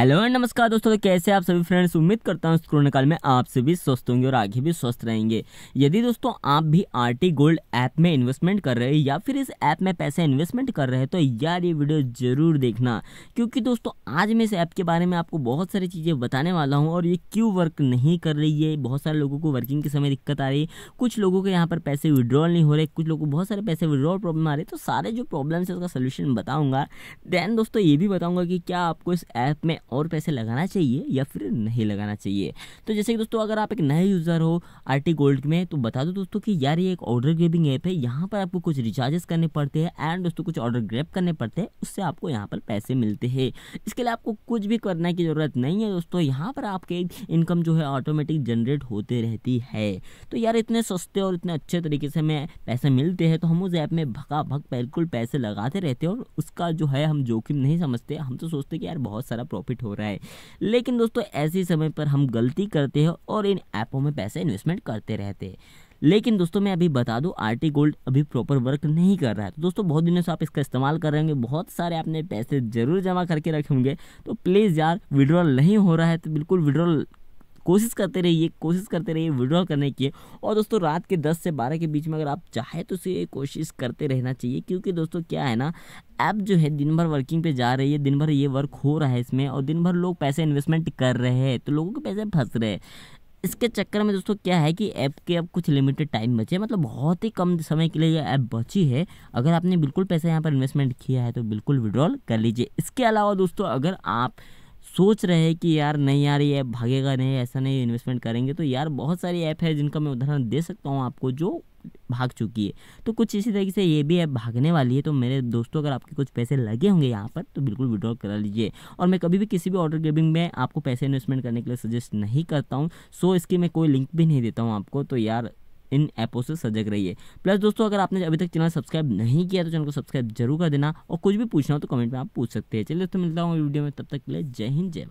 hello and नमस्कार दोस्तों तो कैसे आप सभी फ्रेंड्स उम्मीद करता हूँ इस कोरोना काल में आप सभी स्वस्थ होंगे और आगे भी स्वस्थ रहेंगे यदि दोस्तों आप भी आरटी गोल्ड ऐप में इन्वेस्टमेंट कर रहे हैं या फिर इस ऐप में पैसे इन्वेस्टमेंट कर रहे हैं तो यार ये वीडियो ज़रूर देखना क्योंकि दोस्तों आज मैं इस ऐप के बारे में आपको बहुत सारी चीज़ें बताने वाला हूँ और ये क्यों वर्क नहीं कर रही है बहुत सारे लोगों को वर्किंग के समय दिक्कत आ रही है कुछ लोगों के यहाँ पर पैसे विड्रॉल नहीं हो रहे कुछ लोगों को बहुत सारे पैसे विड्रॉल प्रॉब्लम आ रही है तो सारे जो प्रॉब्लम्स है उसका सोल्यूशन बताऊँगा दैन दोस्तों ये भी बताऊँगा कि क्या आपको इस ऐप में और पैसे लगाना चाहिए या फिर नहीं लगाना चाहिए तो जैसे कि दोस्तों अगर आप एक नए यूज़र हो आर गोल्ड में तो बता दो दोस्तों कि यार ये एक ऑर्डर ग्रेबिंग ऐप है यहाँ पर आपको कुछ रिचार्जेस करने पड़ते हैं एंड दोस्तों कुछ ऑर्डर ग्रेप करने पड़ते हैं उससे आपको यहाँ पर पैसे मिलते हैं इसके लिए आपको कुछ भी करने की ज़रूरत नहीं है दोस्तों यहाँ पर आपके इनकम जो है ऑटोमेटिक जनरेट होते रहती है तो यार इतने सस्ते और इतने अच्छे तरीके से हमें पैसे मिलते हैं तो हम उस ऐप में भगा भग बिल्कुल पैसे लगाते रहते हैं और उसका जो है हम जोखिम नहीं समझते हम तो सोचते कि यार बहुत सारा प्रॉफिट प्रॉफिट हो रहा है लेकिन दोस्तों ऐसे समय पर हम गलती करते हैं और इन ऐपों में पैसे इन्वेस्टमेंट करते रहते हैं लेकिन दोस्तों मैं अभी बता दूं आर गोल्ड अभी प्रॉपर वर्क नहीं कर रहा है तो दोस्तों बहुत दिनों से आप इसका इस्तेमाल कर रहे होंगे बहुत सारे आपने पैसे ज़रूर जमा करके रखे होंगे तो प्लीज़ यार विड्रॉल नहीं हो रहा है तो बिल्कुल विड्रॉल कोशिश करते रहिए कोशिश करते रहिए विड्रॉ करने की और दोस्तों रात के दस से बारह के बीच में अगर आप चाहें तो उसे कोशिश करते रहना चाहिए क्योंकि दोस्तों क्या है ना ऐप जो है दिन भर वर्किंग पे जा रही है दिन भर ये वर्क हो रहा है इसमें और दिन भर लोग पैसे इन्वेस्टमेंट कर रहे हैं तो लोगों के पैसे फंस रहे हैं इसके चक्कर में दोस्तों क्या है कि ऐप के अब कुछ लिमिटेड टाइम बचे मतलब बहुत ही कम समय के लिए यह ऐप बची है अगर आपने बिल्कुल पैसा यहाँ पर इन्वेस्टमेंट किया है तो बिल्कुल विड्रॉल कर लीजिए इसके अलावा दोस्तों अगर आप सोच रहे हैं कि यार नहीं यार ये ऐप भागेगा नहीं ऐसा नहीं इन्वेस्टमेंट करेंगे तो यार बहुत सारी ऐप है जिनका मैं उदाहरण दे सकता हूँ आपको जो भाग चुकी है तो कुछ इसी तरीके से ये भी ऐप भागने वाली है तो मेरे दोस्तों अगर आपके कुछ पैसे लगे होंगे यहाँ पर तो बिल्कुल विड्रॉ करा लीजिए और मैं कभी भी किसी भी ऑर्डर गेमिंग में आपको पैसे इन्वेस्टमेंट करने के लिए सजेस्ट नहीं करता हूँ सो इसकी मैं कोई लिंक भी नहीं देता हूँ आपको तो यार इन ऐपों से सजग रहिए प्लस दोस्तों अगर आपने अभी तक चैनल सब्सक्राइब नहीं किया तो चैनल को सब्सक्राइब जरूर कर देना और कुछ भी पूछना हो तो कमेंट में आप पूछ सकते हैं चलिए दोस्तों मिलता हूँ वीडियो में तब तक के लिए जय हिंद जय